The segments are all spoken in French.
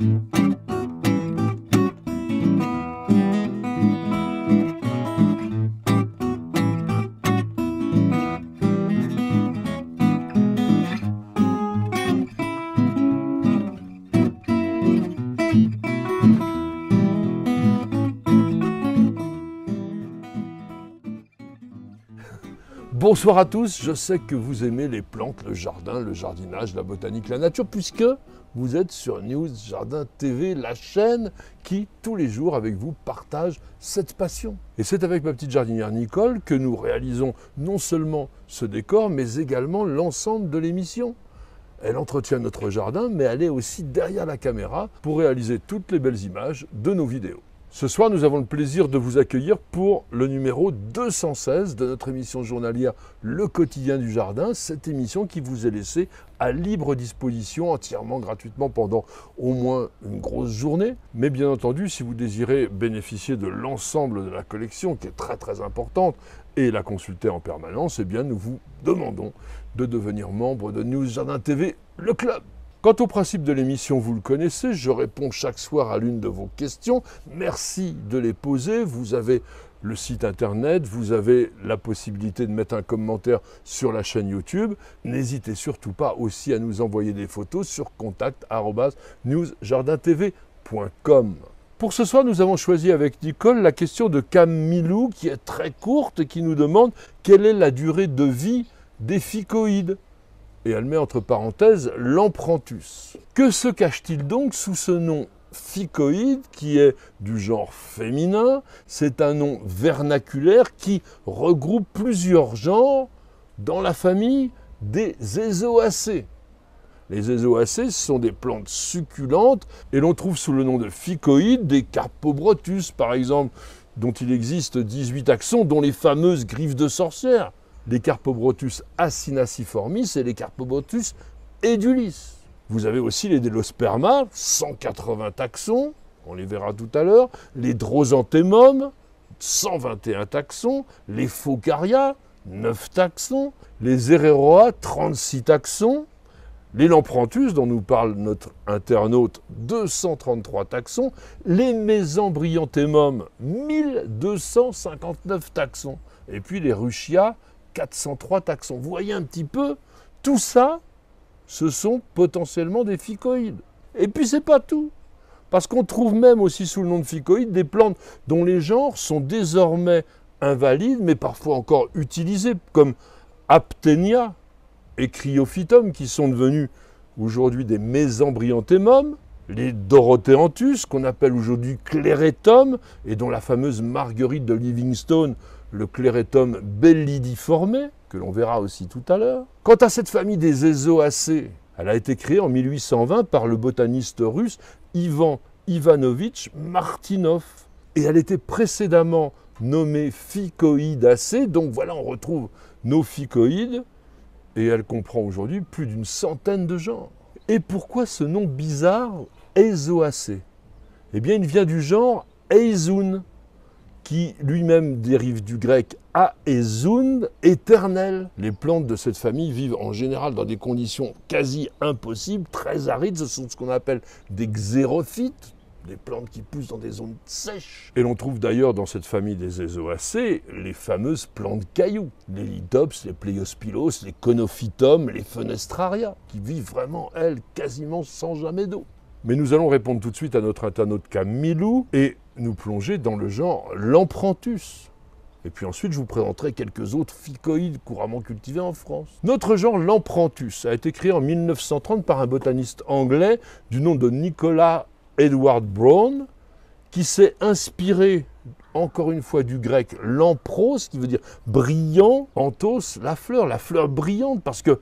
Mm-hmm. Bonsoir à tous, je sais que vous aimez les plantes, le jardin, le jardinage, la botanique, la nature, puisque vous êtes sur News Jardin TV, la chaîne qui, tous les jours, avec vous, partage cette passion. Et c'est avec ma petite jardinière Nicole que nous réalisons non seulement ce décor, mais également l'ensemble de l'émission. Elle entretient notre jardin, mais elle est aussi derrière la caméra pour réaliser toutes les belles images de nos vidéos. Ce soir, nous avons le plaisir de vous accueillir pour le numéro 216 de notre émission journalière Le quotidien du jardin, cette émission qui vous est laissée à libre disposition entièrement gratuitement pendant au moins une grosse journée. Mais bien entendu, si vous désirez bénéficier de l'ensemble de la collection, qui est très très importante, et la consulter en permanence, eh bien nous vous demandons de devenir membre de News Jardin TV, le club. Quant au principe de l'émission, vous le connaissez, je réponds chaque soir à l'une de vos questions. Merci de les poser. Vous avez le site internet, vous avez la possibilité de mettre un commentaire sur la chaîne YouTube. N'hésitez surtout pas aussi à nous envoyer des photos sur contact@newsjardintv.com. Pour ce soir, nous avons choisi avec Nicole la question de Camilou qui est très courte et qui nous demande quelle est la durée de vie des ficoïdes et elle met entre parenthèses l'empruntus. Que se cache-t-il donc sous ce nom phycoïde qui est du genre féminin C'est un nom vernaculaire qui regroupe plusieurs genres dans la famille des Ézoacées. Les Ézoacées sont des plantes succulentes et l'on trouve sous le nom de phycoïde des Carpobrotus par exemple, dont il existe 18 axons, dont les fameuses griffes de sorcière les Carpobrotus acinaciformis et les Carpobrotus edulis. Vous avez aussi les Delosperma, 180 taxons, on les verra tout à l'heure, les Drosanthemum, 121 taxons, les Focaria, 9 taxons, les Ereroa, 36 taxons, les Lampranthus, dont nous parle notre internaute, 233 taxons, les Mesembryanthemum, 1259 taxons, et puis les Ruchia, 403 taxons. Vous voyez un petit peu, tout ça, ce sont potentiellement des phycoïdes. Et puis c'est pas tout. Parce qu'on trouve même aussi sous le nom de phycoïdes des plantes dont les genres sont désormais invalides, mais parfois encore utilisés, comme Aptenia et Cryophytum, qui sont devenus aujourd'hui des mésembryanthémums, les Dorothéanthus, qu'on appelle aujourd'hui Clérétum, et dont la fameuse Marguerite de Livingstone le clérétum bellidiforme, que l'on verra aussi tout à l'heure. Quant à cette famille des Ézoacées, elle a été créée en 1820 par le botaniste russe Ivan Ivanovitch Martinov. Et elle était précédemment nommée Phycoidacée, donc voilà, on retrouve nos phycoïdes, et elle comprend aujourd'hui plus d'une centaine de genres. Et pourquoi ce nom bizarre, Ezoacé Eh bien, il vient du genre eizoun » qui lui-même dérive du grec aezoun, éternel. Les plantes de cette famille vivent en général dans des conditions quasi impossibles, très arides. Ce sont ce qu'on appelle des xérophytes, des plantes qui poussent dans des zones sèches. Et l'on trouve d'ailleurs dans cette famille des ézoacées les fameuses plantes cailloux, les lithops, les pléospilos, les conophytums, les fenestraria, qui vivent vraiment, elles, quasiment sans jamais d'eau. Mais nous allons répondre tout de suite à notre internaute Camilou et nous plonger dans le genre Lampranthus. Et puis ensuite, je vous présenterai quelques autres ficoïdes couramment cultivés en France. Notre genre Lampranthus a été créé en 1930 par un botaniste anglais du nom de Nicolas Edward Brown, qui s'est inspiré encore une fois du grec lampros, qui veut dire brillant, anthos, la fleur, la fleur brillante, parce que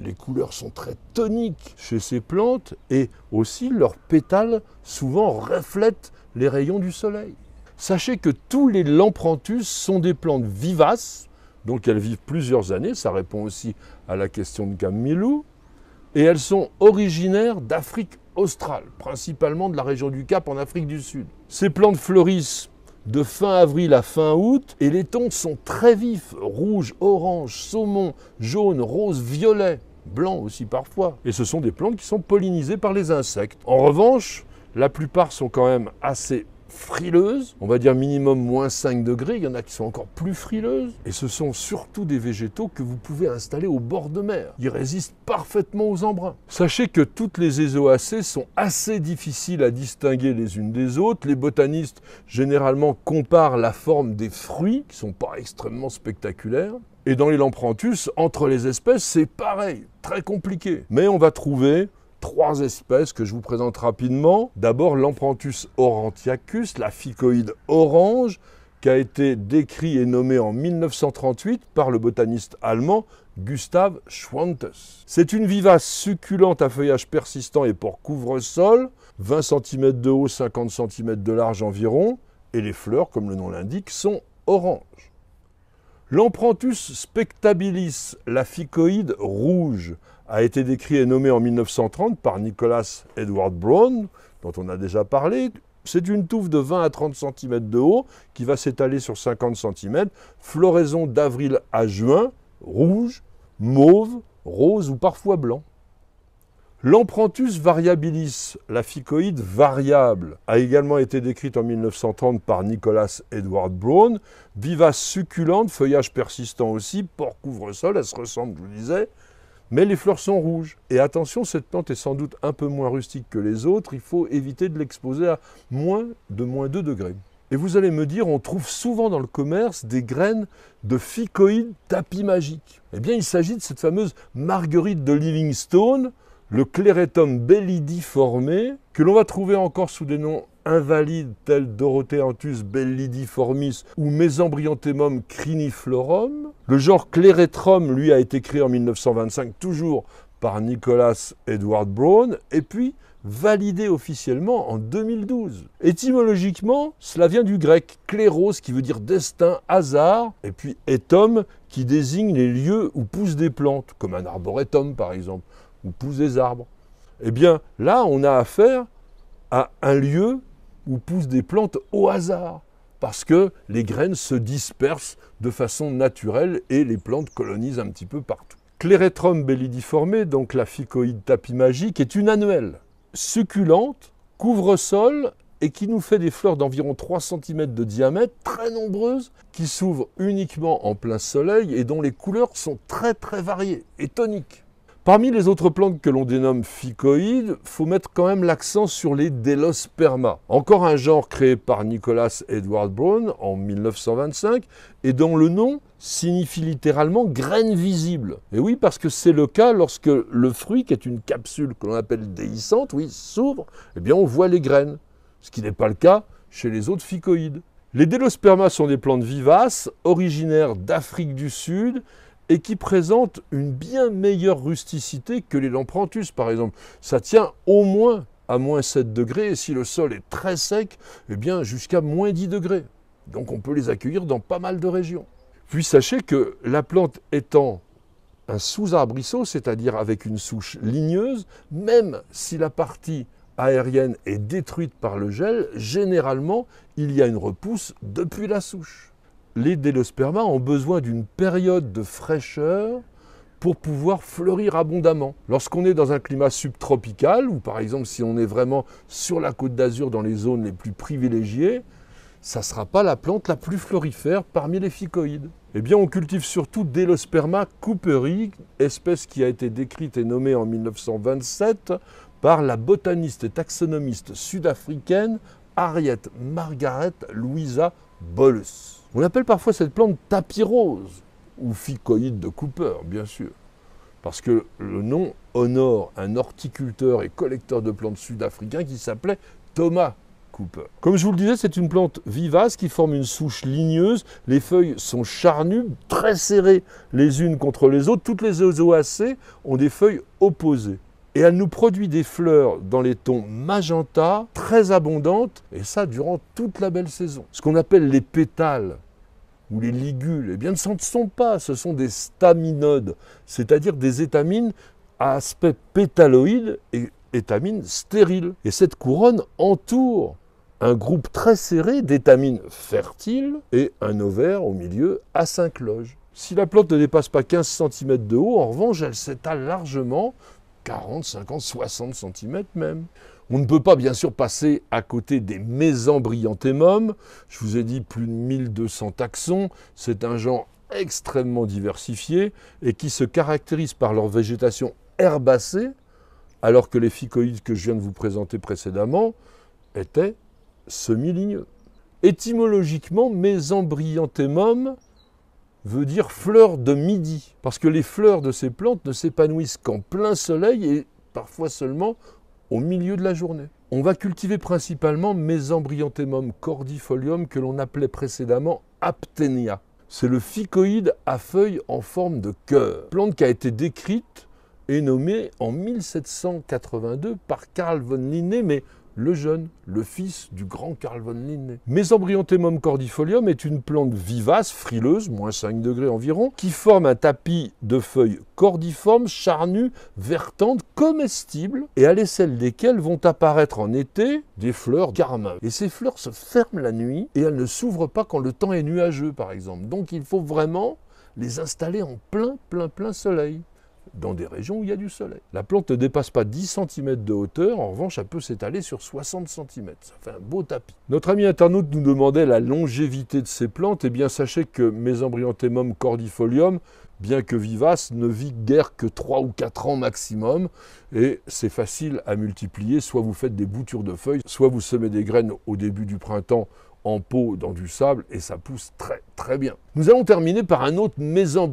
les couleurs sont très toniques chez ces plantes et aussi leurs pétales souvent reflètent les rayons du soleil. Sachez que tous les lampranthus sont des plantes vivaces, donc elles vivent plusieurs années, ça répond aussi à la question de Camilou, et elles sont originaires d'Afrique australe, principalement de la région du Cap en Afrique du Sud. Ces plantes fleurissent de fin avril à fin août et les tons sont très vifs, rouge, orange, saumon, jaune, rose, violet, blanc aussi parfois. Et ce sont des plantes qui sont pollinisées par les insectes. En revanche, la plupart sont quand même assez frileuses, on va dire minimum moins 5 degrés, il y en a qui sont encore plus frileuses, et ce sont surtout des végétaux que vous pouvez installer au bord de mer. Ils résistent parfaitement aux embruns. Sachez que toutes les ésoacées sont assez difficiles à distinguer les unes des autres. Les botanistes généralement comparent la forme des fruits, qui sont pas extrêmement spectaculaires, et dans les lampranthus, entre les espèces, c'est pareil, très compliqué. Mais on va trouver trois espèces que je vous présente rapidement. D'abord l'Emprantus orantiacus, la ficoïde orange, qui a été décrit et nommé en 1938 par le botaniste allemand Gustav Schwantes. C'est une vivace succulente à feuillage persistant et pour couvre-sol, 20 cm de haut, 50 cm de large environ, et les fleurs, comme le nom l'indique, sont oranges. L'Emprantus spectabilis, la ficoïde rouge, a été décrit et nommé en 1930 par Nicholas Edward Brown, dont on a déjà parlé. C'est une touffe de 20 à 30 cm de haut qui va s'étaler sur 50 cm. Floraison d'avril à juin, rouge, mauve, rose ou parfois blanc. L'Ampranthus variabilis, la ficoïde variable, a également été décrite en 1930 par Nicholas Edward Brown. Vivace succulente, feuillage persistant aussi, port couvre-sol, elle se ressemble, je vous disais. Mais les fleurs sont rouges. Et attention, cette plante est sans doute un peu moins rustique que les autres. Il faut éviter de l'exposer à moins de moins 2 degrés. Et vous allez me dire, on trouve souvent dans le commerce des graines de ficoïdes tapis magique. Eh bien, il s'agit de cette fameuse marguerite de Livingstone, le Cléretum formé, que l'on va trouver encore sous des noms invalides tels Dorotheanthus bellidiformis ou Mesembryanthemum criniflorum. Le genre Clérétrum, lui, a été créé en 1925, toujours par Nicolas Edward Brown, et puis validé officiellement en 2012. Étymologiquement, cela vient du grec Cléros, qui veut dire destin, hasard, et puis etom qui désigne les lieux où poussent des plantes, comme un arboretum par exemple, où poussent des arbres. Eh bien là, on a affaire à un lieu ou poussent des plantes au hasard, parce que les graines se dispersent de façon naturelle et les plantes colonisent un petit peu partout. Clérétrum bellidiforme, donc la ficoïde tapis magique, est une annuelle, succulente, couvre-sol et qui nous fait des fleurs d'environ 3 cm de diamètre, très nombreuses, qui s'ouvrent uniquement en plein soleil et dont les couleurs sont très très variées et toniques. Parmi les autres plantes que l'on dénomme phycoïdes, faut mettre quand même l'accent sur les Delosperma, encore un genre créé par Nicholas Edward Brown en 1925 et dont le nom signifie littéralement graine visible. Et oui, parce que c'est le cas lorsque le fruit, qui est une capsule que l'on appelle déhiscente, oui, s'ouvre, et eh bien on voit les graines, ce qui n'est pas le cas chez les autres ficoïdes Les Delosperma sont des plantes vivaces, originaires d'Afrique du Sud, et qui présente une bien meilleure rusticité que les lampranthus, par exemple. Ça tient au moins à moins 7 degrés, et si le sol est très sec, eh bien jusqu'à moins 10 degrés. Donc on peut les accueillir dans pas mal de régions. Puis sachez que la plante étant un sous-arbrisseau, c'est-à-dire avec une souche ligneuse, même si la partie aérienne est détruite par le gel, généralement, il y a une repousse depuis la souche les délospermas ont besoin d'une période de fraîcheur pour pouvoir fleurir abondamment. Lorsqu'on est dans un climat subtropical, ou par exemple si on est vraiment sur la côte d'Azur dans les zones les plus privilégiées, ça ne sera pas la plante la plus florifère parmi les phycoïdes. Eh bien, on cultive surtout Delosperma cooperi, espèce qui a été décrite et nommée en 1927 par la botaniste et taxonomiste sud-africaine Harriet Margaret Louisa Bolus. On appelle parfois cette plante tapirose ou ficoïde de Cooper, bien sûr, parce que le nom honore un horticulteur et collecteur de plantes sud africains qui s'appelait Thomas Cooper. Comme je vous le disais, c'est une plante vivace qui forme une souche ligneuse. Les feuilles sont charnues, très serrées les unes contre les autres. Toutes les ozoacées ont des feuilles opposées et elle nous produit des fleurs dans les tons magenta, très abondantes, et ça durant toute la belle saison. Ce qu'on appelle les pétales ou les ligules, eh bien, ce ne sont pas, ce sont des staminodes, c'est-à-dire des étamines à aspect pétaloïde et étamines stériles. Et cette couronne entoure un groupe très serré d'étamines fertiles et un ovaire au milieu à cinq loges. Si la plante ne dépasse pas 15 cm de haut, en revanche, elle s'étale largement 40, 50, 60 cm même. On ne peut pas bien sûr passer à côté des mésembryanthémums. Je vous ai dit plus de 1200 taxons. C'est un genre extrêmement diversifié et qui se caractérise par leur végétation herbacée, alors que les phycoïdes que je viens de vous présenter précédemment étaient semi-ligneux. Étymologiquement, mésembryanthémum veut dire fleur de midi, parce que les fleurs de ces plantes ne s'épanouissent qu'en plein soleil et parfois seulement au milieu de la journée. On va cultiver principalement Mesembryanthemum cordifolium que l'on appelait précédemment Aptenia. C'est le ficoïde à feuilles en forme de cœur, plante qui a été décrite et nommée en 1782 par Carl von Linné, mais le jeune, le fils du grand Carl von Linné. Mesembryanthemum cordifolium est une plante vivace, frileuse, moins 5 degrés environ, qui forme un tapis de feuilles cordiformes, charnues, vertantes, comestibles, et à l'aisselle desquelles vont apparaître en été des fleurs carmin. Et ces fleurs se ferment la nuit et elles ne s'ouvrent pas quand le temps est nuageux, par exemple. Donc il faut vraiment les installer en plein, plein, plein soleil dans des régions où il y a du soleil. La plante ne dépasse pas 10 cm de hauteur, en revanche, elle peut s'étaler sur 60 cm. Ça fait un beau tapis. Notre ami internaute nous demandait la longévité de ces plantes. Eh bien, sachez que Mesembryanthemum cordifolium, bien que vivace, ne vit guère que 3 ou 4 ans maximum. Et c'est facile à multiplier. Soit vous faites des boutures de feuilles, soit vous semez des graines au début du printemps en pot dans du sable et ça pousse très très bien. Nous allons terminer par un autre maison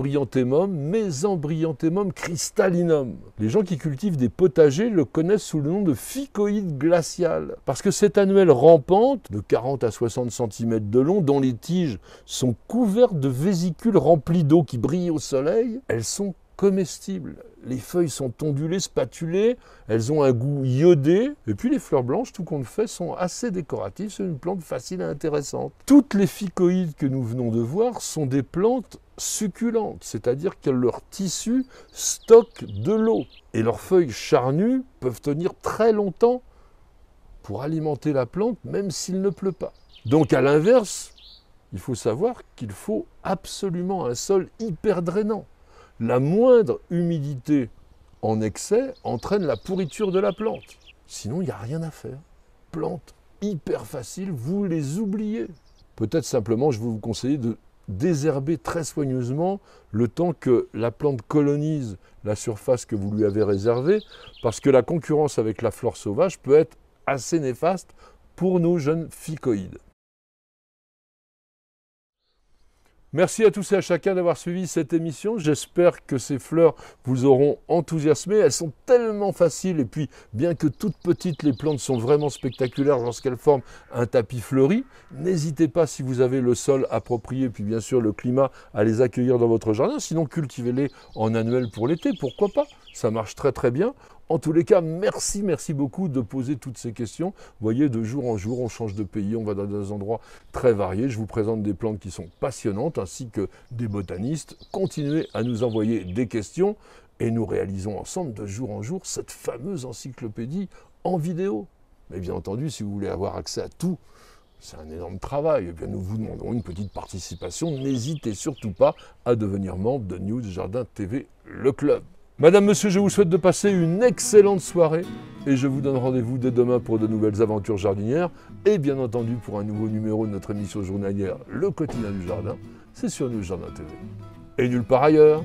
mésembryanthemum cristallinum. Les gens qui cultivent des potagers le connaissent sous le nom de ficoïde glacial parce que cette annuelle rampante de 40 à 60 cm de long dont les tiges sont couvertes de vésicules remplies d'eau qui brillent au soleil, elles sont comestibles. Les feuilles sont ondulées, spatulées, elles ont un goût iodé, et puis les fleurs blanches, tout compte fait, sont assez décoratives, c'est une plante facile et intéressante. Toutes les ficoïdes que nous venons de voir sont des plantes succulentes, c'est-à-dire que leur tissu stocke de l'eau, et leurs feuilles charnues peuvent tenir très longtemps pour alimenter la plante, même s'il ne pleut pas. Donc à l'inverse, il faut savoir qu'il faut absolument un sol hyper drainant. La moindre humidité en excès entraîne la pourriture de la plante. Sinon, il n'y a rien à faire. Plante hyper faciles, vous les oubliez. Peut-être simplement, je vais vous conseiller de désherber très soigneusement le temps que la plante colonise la surface que vous lui avez réservée, parce que la concurrence avec la flore sauvage peut être assez néfaste pour nos jeunes ficoïdes. Merci à tous et à chacun d'avoir suivi cette émission. J'espère que ces fleurs vous auront enthousiasmé. Elles sont tellement faciles et puis bien que toutes petites, les plantes sont vraiment spectaculaires lorsqu'elles forment un tapis fleuri. N'hésitez pas si vous avez le sol approprié puis bien sûr le climat à les accueillir dans votre jardin. Sinon cultivez-les en annuel pour l'été, pourquoi pas ça marche très très bien. En tous les cas, merci, merci beaucoup de poser toutes ces questions. Vous voyez, de jour en jour, on change de pays, on va dans des endroits très variés. Je vous présente des plantes qui sont passionnantes, ainsi que des botanistes. Continuez à nous envoyer des questions et nous réalisons ensemble, de jour en jour, cette fameuse encyclopédie en vidéo. Mais bien entendu, si vous voulez avoir accès à tout, c'est un énorme travail. Et eh bien, nous vous demandons une petite participation. N'hésitez surtout pas à devenir membre de News Jardin TV, le club. Madame, monsieur, je vous souhaite de passer une excellente soirée et je vous donne rendez-vous dès demain pour de nouvelles aventures jardinières et bien entendu pour un nouveau numéro de notre émission journalière Le quotidien du jardin. C'est sur News Jardin TV. Et nulle part ailleurs.